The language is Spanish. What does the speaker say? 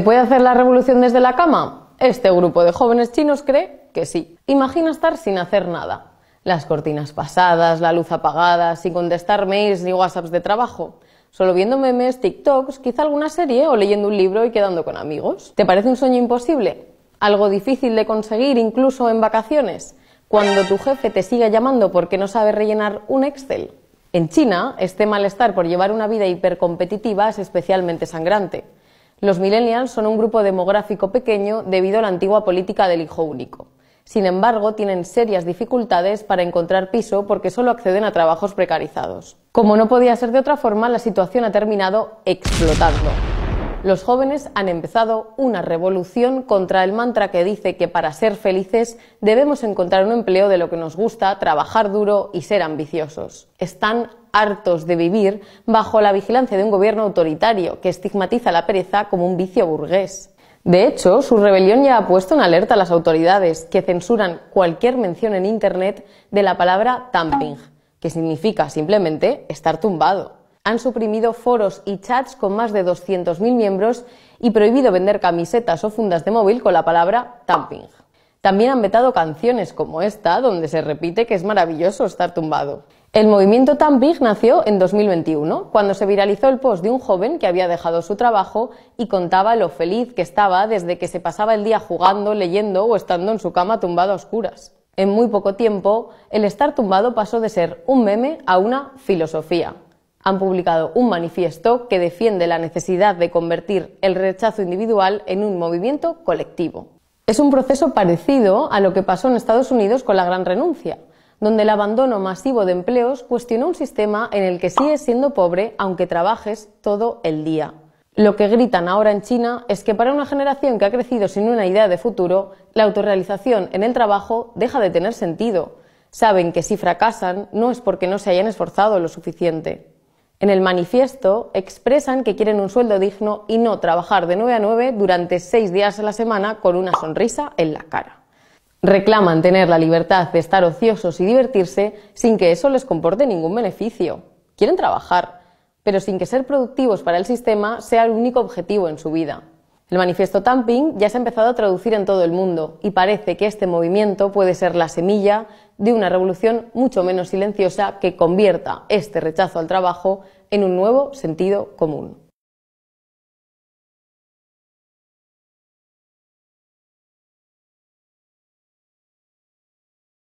¿Se ¿Puede hacer la revolución desde la cama? Este grupo de jóvenes chinos cree que sí. Imagina estar sin hacer nada. Las cortinas pasadas, la luz apagada, sin contestar mails ni WhatsApps de trabajo. Solo viendo memes, TikToks, quizá alguna serie o leyendo un libro y quedando con amigos. ¿Te parece un sueño imposible? ¿Algo difícil de conseguir incluso en vacaciones? Cuando tu jefe te siga llamando porque no sabe rellenar un Excel. En China, este malestar por llevar una vida hipercompetitiva es especialmente sangrante. Los millennials son un grupo demográfico pequeño debido a la antigua política del hijo único. Sin embargo, tienen serias dificultades para encontrar piso porque solo acceden a trabajos precarizados. Como no podía ser de otra forma, la situación ha terminado explotando los jóvenes han empezado una revolución contra el mantra que dice que para ser felices debemos encontrar un empleo de lo que nos gusta, trabajar duro y ser ambiciosos. Están hartos de vivir bajo la vigilancia de un gobierno autoritario que estigmatiza la pereza como un vicio burgués. De hecho, su rebelión ya ha puesto en alerta a las autoridades, que censuran cualquier mención en Internet de la palabra tamping, que significa simplemente estar tumbado han suprimido foros y chats con más de 200.000 miembros y prohibido vender camisetas o fundas de móvil con la palabra tamping. También han vetado canciones como esta, donde se repite que es maravilloso estar tumbado. El movimiento Tamping nació en 2021, cuando se viralizó el post de un joven que había dejado su trabajo y contaba lo feliz que estaba desde que se pasaba el día jugando, leyendo o estando en su cama tumbado a oscuras. En muy poco tiempo, el estar tumbado pasó de ser un meme a una filosofía han publicado un manifiesto que defiende la necesidad de convertir el rechazo individual en un movimiento colectivo. Es un proceso parecido a lo que pasó en Estados Unidos con la gran renuncia, donde el abandono masivo de empleos cuestionó un sistema en el que sigues siendo pobre aunque trabajes todo el día. Lo que gritan ahora en China es que para una generación que ha crecido sin una idea de futuro, la autorrealización en el trabajo deja de tener sentido. Saben que si fracasan no es porque no se hayan esforzado lo suficiente. En el manifiesto expresan que quieren un sueldo digno y no trabajar de 9 a 9 durante 6 días a la semana con una sonrisa en la cara. Reclaman tener la libertad de estar ociosos y divertirse sin que eso les comporte ningún beneficio. Quieren trabajar, pero sin que ser productivos para el sistema sea el único objetivo en su vida. El manifiesto Tamping ya se ha empezado a traducir en todo el mundo y parece que este movimiento puede ser la semilla de una revolución mucho menos silenciosa que convierta este rechazo al trabajo en un nuevo sentido común.